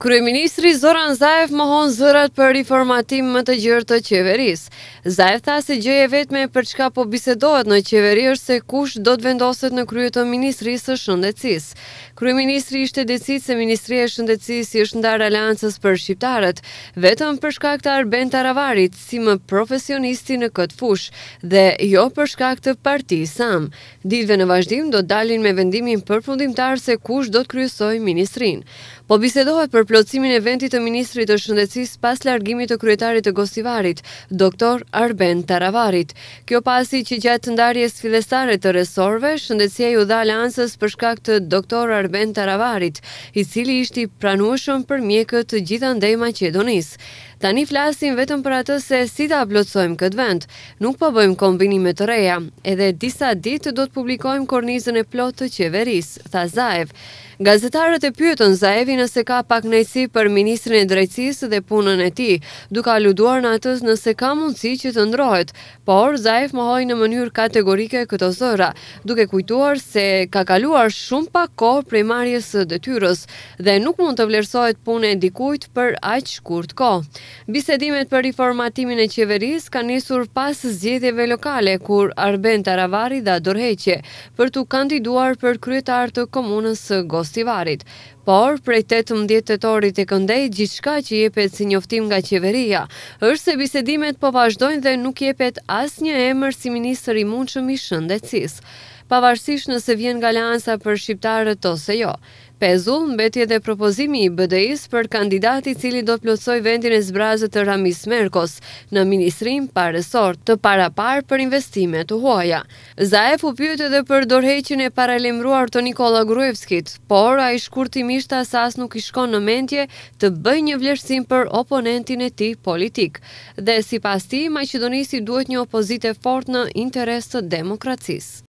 Kryeministri Zoran Zaev mohon zërat për reformatim më të gjërë të qeveris. Zaev tha se gjëje vetme për çka po bisedohet në qeveri është se kush do të vendoset në krye të Ministrisë së Shëndetësisë. Kryeministri ishte decit se Ministri e Shëndetësisë është ndar aleancës për shqiptarët, vetëm për shkak të Arben Taravarit si më profesionisti në këtë fush dhe jo për shkak të partisë SAM. Ditëve në vazhdim do dalin me vendimin përfundimtar se kush do të kryesoj ministrin. Po bisedohet për plotësimin e vendit të ministrit të shëndetësisë pas largimit të kryetarit të Gosivarit, doktor Arben Taravarit. Kjo pasi që gjatë ndarjes fillestare të resorve, shëndetësia ju dha aleancës për shkak të doktor Arben Taravarit, i cili ishte i pranueshëm për mjekët të gjitha ndaj Maqedonisë. Tani flasim vetëm për atë se si ta plotësojmë këtë vend. Nuk po bëjmë kombinime të reja, edhe disa ditë do të publikojmë kornizën e plotë të qeverisë, tha Zaev. Gazetarët e pyetën Zaevin nëse ka pak në për ministrin e drejtësisë dhe punën e tij, duke aluduar në atë se nëse ka mundësi që të ndrohet, por Zaev mohoi në mënyrë kategorike këto zëra, duke kujtuar se ka kaluar shumë pak kohë prej marrjes së detyrës dhe nuk mund të vlerësohet puna e dikujt për aq shkurt kohë. Bisedimet për reformatimin e qeverisë kanë nisur pas zgjedhjeve lokale kur Arben Taravari dhe Dorheqe për të kandiduar për kryetar të komunës së Gostivarit. Por, prej 18 tetorit e këndej, gjithë shka që jepet si njoftim nga qeveria, është se bisedimet po vazhdojnë dhe nuk jepet as një emër si minister i mund shumë i shëndecis pavarësisht nëse vjen nga leansa për shqiptarët ose jo. Pezull mbetje dhe propozimi i BDIs për kandidati cili do të plotsoj vendin e zbrazët të Ramis Merkos në Ministrim paresor të para par për investime të huaja. Zaef u pyte edhe për dorheqin e paralemruar të Nikola Gruevskit, por a i shkurtimisht asas nuk i shkon në mendje të bëj një vlerësim për oponentin e ti politik. Dhe si pas ti, Macedonisi duhet një opozite fort në interes të demokracisë.